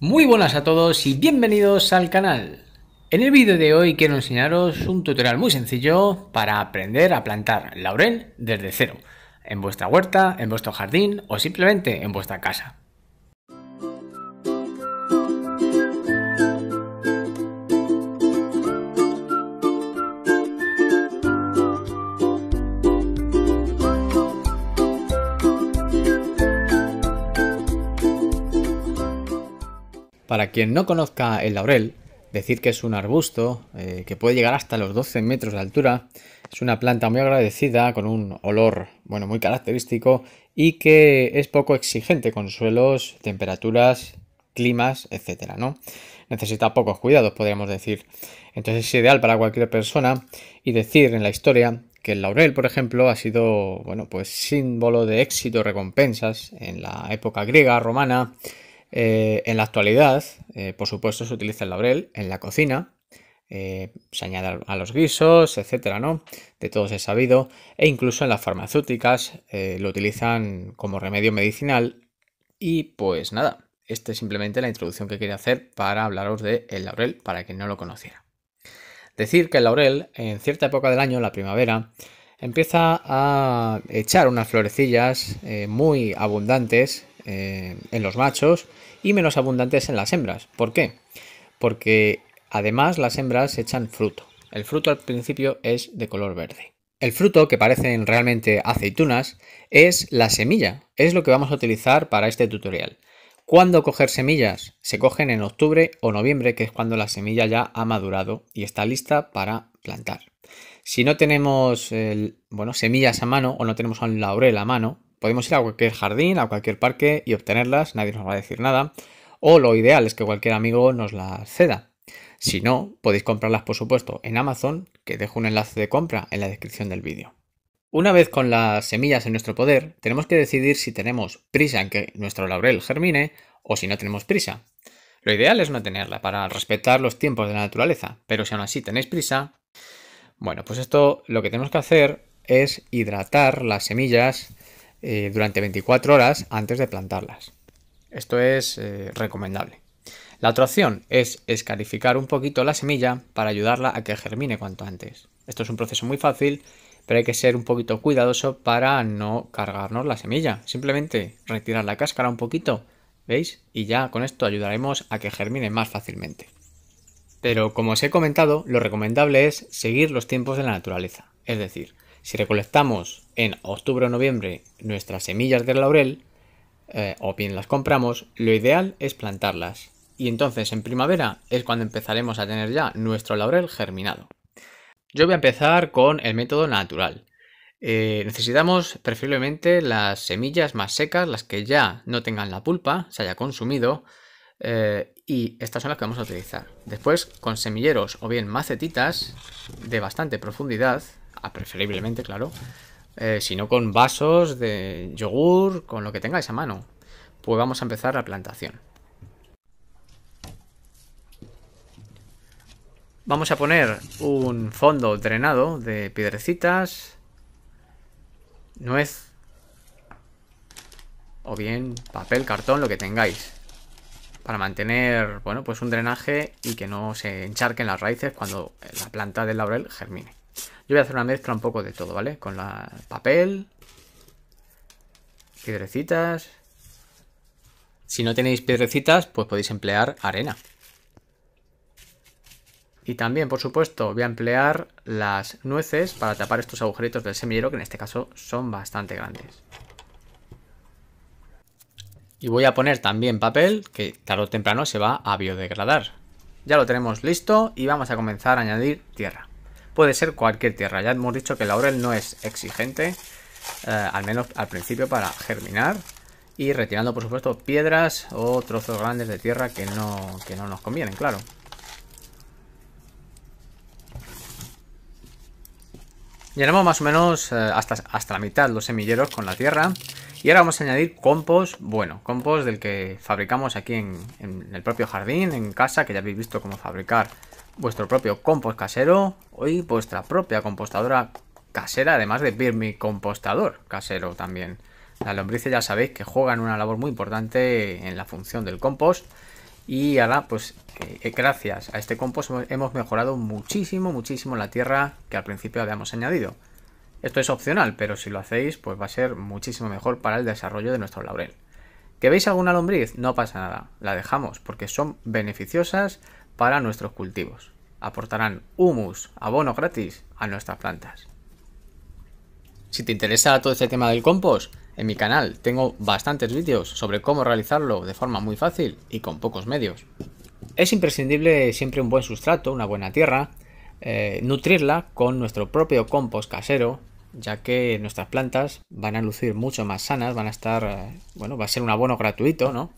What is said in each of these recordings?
Muy buenas a todos y bienvenidos al canal. En el vídeo de hoy quiero enseñaros un tutorial muy sencillo para aprender a plantar laurel desde cero, en vuestra huerta, en vuestro jardín o simplemente en vuestra casa. Para quien no conozca el laurel, decir que es un arbusto eh, que puede llegar hasta los 12 metros de altura. Es una planta muy agradecida, con un olor bueno, muy característico y que es poco exigente con suelos, temperaturas, climas, etcétera, ¿no? Necesita pocos cuidados, podríamos decir. Entonces es ideal para cualquier persona y decir en la historia que el laurel, por ejemplo, ha sido, bueno, pues símbolo de éxito, recompensas en la época griega, romana, eh, en la actualidad, eh, por supuesto, se utiliza el laurel en la cocina, eh, se añade a los guisos, etcétera, ¿no? De todos es sabido, e incluso en las farmacéuticas lo utilizan como remedio medicinal. Y pues nada, esta es simplemente la introducción que quería hacer para hablaros del el laurel, para quien no lo conociera. Decir que el laurel, en cierta época del año, la primavera, empieza a echar unas florecillas muy abundantes eh, en los machos y menos abundantes en las hembras. ¿Por qué? Porque además las hembras echan fruto. El fruto al principio es de color verde. El fruto, que parecen realmente aceitunas, es la semilla. Es lo que vamos a utilizar para este tutorial. ¿Cuándo coger semillas? Se cogen en octubre o noviembre, que es cuando la semilla ya ha madurado y está lista para plantar. Si no tenemos bueno, semillas a mano o no tenemos un laurel a mano, podemos ir a cualquier jardín, a cualquier parque y obtenerlas, nadie nos va a decir nada. O lo ideal es que cualquier amigo nos las ceda. Si no, podéis comprarlas por supuesto en Amazon, que dejo un enlace de compra en la descripción del vídeo. Una vez con las semillas en nuestro poder, tenemos que decidir si tenemos prisa en que nuestro laurel germine o si no tenemos prisa. Lo ideal es no tenerla para respetar los tiempos de la naturaleza, pero si aún así tenéis prisa, bueno, pues esto lo que tenemos que hacer es hidratar las semillas eh, durante 24 horas antes de plantarlas. Esto es eh, recomendable. La otra opción es escarificar un poquito la semilla para ayudarla a que germine cuanto antes. Esto es un proceso muy fácil, pero hay que ser un poquito cuidadoso para no cargarnos la semilla. Simplemente retirar la cáscara un poquito, ¿veis? Y ya con esto ayudaremos a que germine más fácilmente. Pero como os he comentado, lo recomendable es seguir los tiempos de la naturaleza, es decir, si recolectamos en octubre o noviembre nuestras semillas del laurel, eh, o bien las compramos, lo ideal es plantarlas. Y entonces en primavera es cuando empezaremos a tener ya nuestro laurel germinado. Yo voy a empezar con el método natural. Eh, necesitamos preferiblemente las semillas más secas, las que ya no tengan la pulpa, se haya consumido, eh, y estas son las que vamos a utilizar. Después con semilleros o bien macetitas de bastante profundidad, Ah, preferiblemente, claro, eh, sino con vasos de yogur, con lo que tengáis a mano. Pues vamos a empezar la plantación. Vamos a poner un fondo drenado de piedrecitas, nuez, o bien papel, cartón, lo que tengáis. Para mantener, bueno, pues un drenaje y que no se encharquen las raíces cuando la planta del laurel germine. Yo voy a hacer una mezcla un poco de todo, ¿vale? Con la papel, piedrecitas. Si no tenéis piedrecitas, pues podéis emplear arena. Y también, por supuesto, voy a emplear las nueces para tapar estos agujeritos del semillero, que en este caso son bastante grandes. Y voy a poner también papel, que tarde o temprano se va a biodegradar. Ya lo tenemos listo y vamos a comenzar a añadir tierra. Puede ser cualquier tierra. Ya hemos dicho que el laurel no es exigente, eh, al menos al principio para germinar. Y retirando, por supuesto, piedras o trozos grandes de tierra que no, no nos convienen, claro. Llenamos más o menos eh, hasta, hasta la mitad los semilleros con la tierra. Y ahora vamos a añadir compost, bueno, compost del que fabricamos aquí en, en, el propio jardín, en casa, que ya habéis visto cómo fabricar vuestro propio compost casero y vuestra propia compostadora casera, además de compostador casero también. Las lombrices ya sabéis que juegan una labor muy importante en la función del compost y ahora pues eh, gracias a este compost hemos mejorado muchísimo, muchísimo la tierra que al principio habíamos añadido. Esto es opcional, pero si lo hacéis pues va a ser muchísimo mejor para el desarrollo de nuestro laurel. ¿Que veis alguna lombriz? No pasa nada, la dejamos porque son beneficiosas para nuestros cultivos. Aportarán humus, abono gratis a nuestras plantas. Si te interesa todo este tema del compost, en mi canal tengo bastantes vídeos sobre cómo realizarlo de forma muy fácil y con pocos medios. Es imprescindible siempre un buen sustrato, una buena tierra, eh, nutrirla con nuestro propio compost casero, ya que nuestras plantas van a lucir mucho más sanas, van a estar, eh, bueno, va a ser un abono gratuito, ¿no?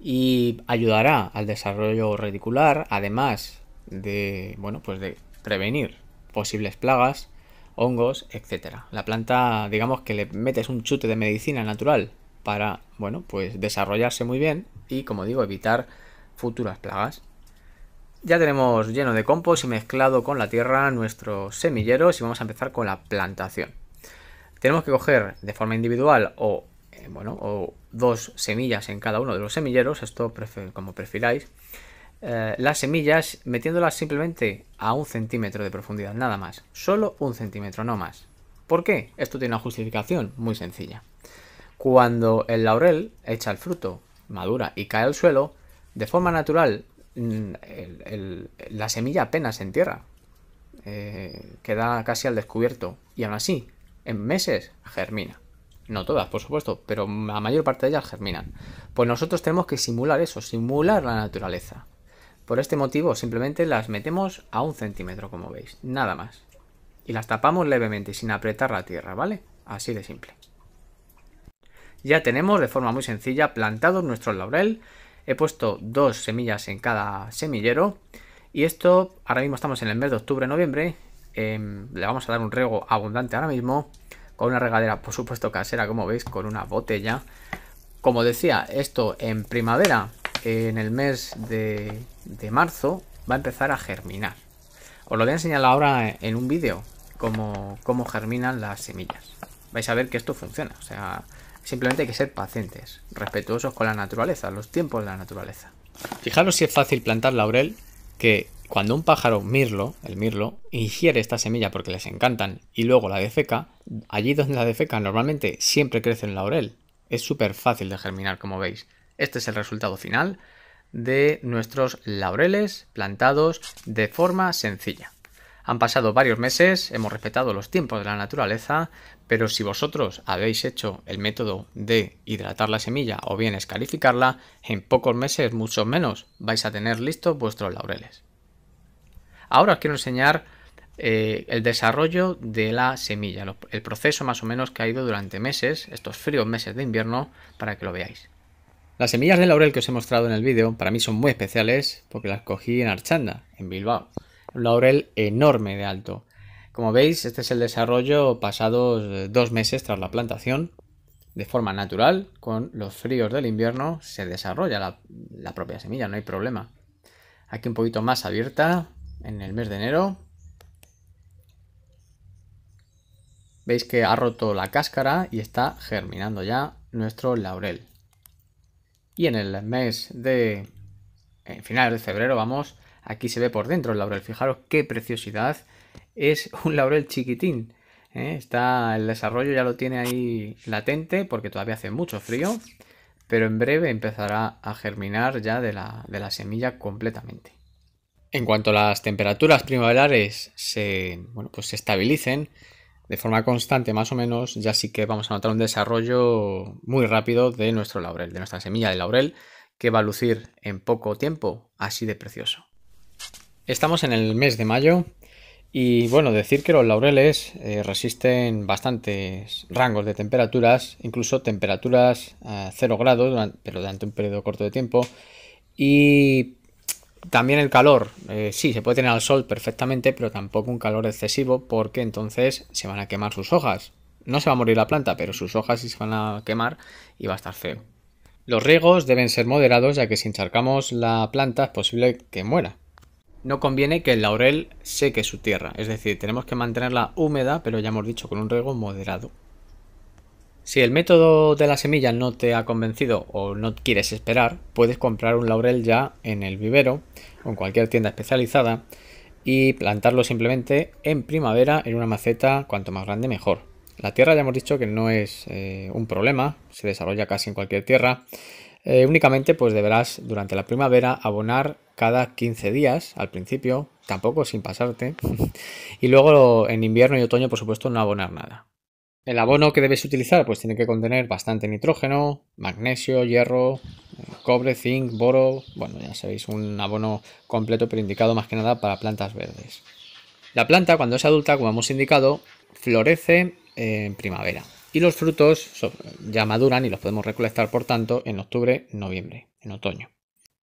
y ayudará al desarrollo reticular, además de, bueno, pues de prevenir posibles plagas, hongos, etc. La planta, digamos que le metes un chute de medicina natural para, bueno, pues desarrollarse muy bien y, como digo, evitar futuras plagas. Ya tenemos lleno de compost y mezclado con la tierra nuestros semilleros y vamos a empezar con la plantación. Tenemos que coger de forma individual o eh, bueno, o dos semillas en cada uno de los semilleros, esto como prefiráis, eh, las semillas metiéndolas simplemente a un centímetro de profundidad, nada más, solo un centímetro, no más. ¿Por qué? Esto tiene una justificación muy sencilla. Cuando el laurel echa el fruto, madura y cae al suelo, de forma natural mm, la semilla apenas se entierra, eh, queda casi al descubierto y aún así, en meses, germina. No todas, por supuesto, pero la mayor parte de ellas germinan. Pues nosotros tenemos que simular eso, simular la naturaleza. Por este motivo simplemente las metemos a un centímetro, como veis, nada más. Y las tapamos levemente, sin apretar la tierra, ¿vale? Así de simple. Ya tenemos de forma muy sencilla plantado nuestro laurel. He puesto dos semillas en cada semillero. Y esto, ahora mismo estamos en el mes de octubre-noviembre. Em, le vamos a dar un riego abundante ahora mismo con una regadera, por supuesto, casera, como veis, con una botella. Como decía, esto en primavera, en el mes de, marzo, va a empezar a germinar. Os lo voy a enseñar ahora en un vídeo, cómo, cómo germinan las semillas. Vais a ver que esto funciona, o sea, simplemente hay que ser pacientes, respetuosos con la naturaleza, los tiempos de la naturaleza. Fijaros si es fácil plantar laurel que cuando un pájaro mirlo, el mirlo, ingiere esta semilla porque les encantan y luego la defeca, allí donde la defeca normalmente siempre crece en laurel. Es súper fácil de germinar, como veis. Este es el resultado final de nuestros laureles plantados de forma sencilla. Han pasado varios meses, hemos respetado los tiempos de la naturaleza, pero si vosotros habéis hecho el método de hidratar la semilla o bien escarificarla, en pocos meses, mucho menos, vais a tener listos vuestros laureles. Ahora os quiero enseñar eh, el desarrollo de la semilla, el proceso más o menos que ha ido durante meses, estos fríos meses de invierno, para que lo veáis. Las semillas de laurel que os he mostrado en el vídeo para mí son muy especiales porque las cogí en Archanda, en Bilbao laurel enorme de alto. Como veis, este es el desarrollo pasados eh, dos meses tras la plantación. De forma natural, con los fríos del invierno, se desarrolla la, propia semilla, no hay problema. Aquí un poquito más abierta, en el mes de enero. Veis que ha roto la cáscara y está germinando ya nuestro laurel. Y en el mes de... En finales de febrero, vamos, Aquí se ve por dentro el laurel. Fijaros qué preciosidad. Es un laurel chiquitín. ¿eh? Está el desarrollo ya lo tiene ahí latente porque todavía hace mucho frío. Pero en breve empezará a germinar ya de la, semilla completamente. En cuanto a las temperaturas primaverales se, pues se estabilicen de forma constante más o menos, ya sí que vamos a notar un desarrollo muy rápido de nuestro laurel, de nuestra semilla de laurel, que va a lucir en poco tiempo así de precioso. Estamos en el mes de mayo y bueno, decir que los laureles eh, resisten bastantes rangos de temperaturas, incluso temperaturas a 0 grados, durante, pero durante un periodo corto de tiempo. Y también el calor, eh, sí, se puede tener al sol perfectamente, pero tampoco un calor excesivo porque entonces se van a quemar sus hojas. No se va a morir la planta, pero sus hojas sí se van a quemar y va a estar feo. Los riegos deben ser moderados ya que si encharcamos la planta es posible que muera no conviene que el laurel seque su tierra, es decir, tenemos que mantenerla húmeda, pero ya hemos dicho con un riego moderado. Si el método de la semilla no te ha convencido o no quieres esperar, puedes comprar un laurel ya en el vivero o en cualquier tienda especializada y plantarlo simplemente en primavera en una maceta cuanto más grande mejor. La tierra ya hemos dicho que no es eh, un problema, se desarrolla casi en cualquier tierra. Eh, únicamente pues deberás durante la primavera abonar cada 15 días al principio, tampoco sin pasarte, y luego en invierno y otoño, por supuesto, no abonar nada. El abono que debes utilizar pues tiene que contener bastante nitrógeno, magnesio, hierro, cobre, zinc, boro, bueno, ya sabéis, un abono completo pero indicado más que nada para plantas verdes. La planta cuando es adulta, como hemos indicado, florece en primavera y los frutos ya maduran y los podemos recolectar, por tanto, en octubre, noviembre, en otoño.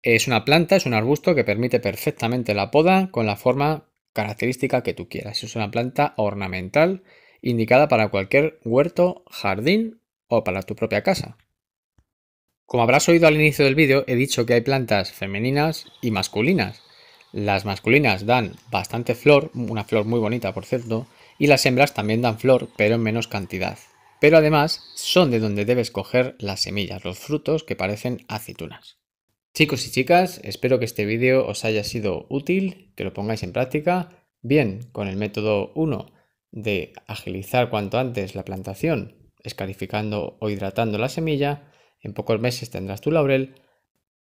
Es una planta, es un arbusto que permite perfectamente la poda con la forma característica que tú quieras. Es una planta ornamental indicada para cualquier huerto, jardín o para tu propia casa. Como habrás oído al inicio del vídeo, he dicho que hay plantas femeninas y masculinas. Las masculinas dan bastante flor, una flor muy bonita por cierto, y las hembras también dan flor, pero en menos cantidad. Pero además son de donde debes coger las semillas, los frutos que parecen aceitunas. Chicos y chicas, espero que este vídeo os haya sido útil, que lo pongáis en práctica, bien con el método 1 de agilizar cuanto antes la plantación, escarificando o hidratando la semilla, en pocos meses tendrás tu laurel.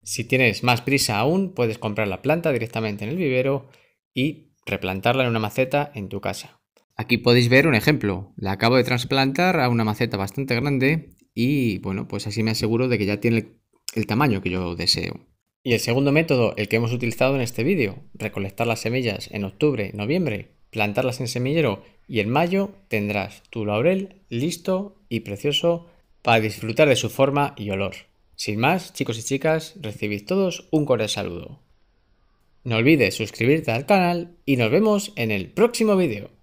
Si tienes más prisa aún, puedes comprar la planta directamente en el vivero y replantarla en una maceta en tu casa. Aquí podéis ver un ejemplo. La acabo de trasplantar a una maceta bastante grande y bueno, pues así me aseguro de que ya tiene el tamaño que yo deseo. Y el segundo método, el que hemos utilizado en este vídeo, recolectar las semillas en octubre, noviembre, plantarlas en semillero y en mayo tendrás tu laurel listo y precioso para disfrutar de su forma y olor. Sin más, chicos y chicas, recibid todos un cordial saludo. No olvides suscribirte al canal y nos vemos en el próximo vídeo.